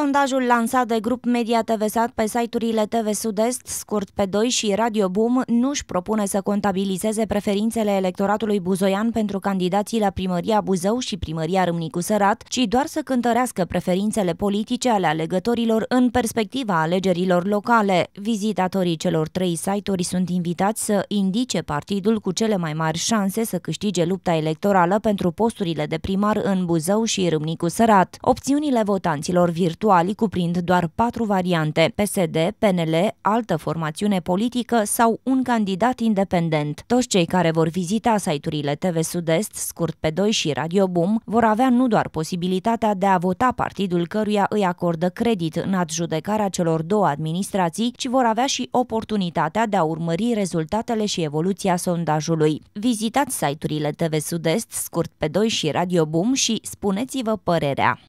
Sondajul lansat de grup Media Sat pe site-urile TV Sud-Est, scurt pe 2 și Radio Boom, nu își propune să contabilizeze preferințele electoratului buzoian pentru candidații la primăria Buzău și primăria Râmnicu Sărat, ci doar să cântărească preferințele politice ale alegătorilor în perspectiva alegerilor locale. Vizitatorii celor trei site-uri sunt invitați să indice partidul cu cele mai mari șanse să câștige lupta electorală pentru posturile de primar în Buzău și Râmnicu Sărat. Opțiunile votanților virtuale actualii cuprind doar patru variante, PSD, PNL, altă formațiune politică sau un candidat independent. Toți cei care vor vizita site-urile TV Sud-Est, scurt pe 2 și Radio Boom, vor avea nu doar posibilitatea de a vota partidul căruia îi acordă credit în adjudecarea celor două administrații, ci vor avea și oportunitatea de a urmări rezultatele și evoluția sondajului. Vizitați site-urile TV Sud-Est, scurt pe 2 și Radio Boom și spuneți-vă părerea.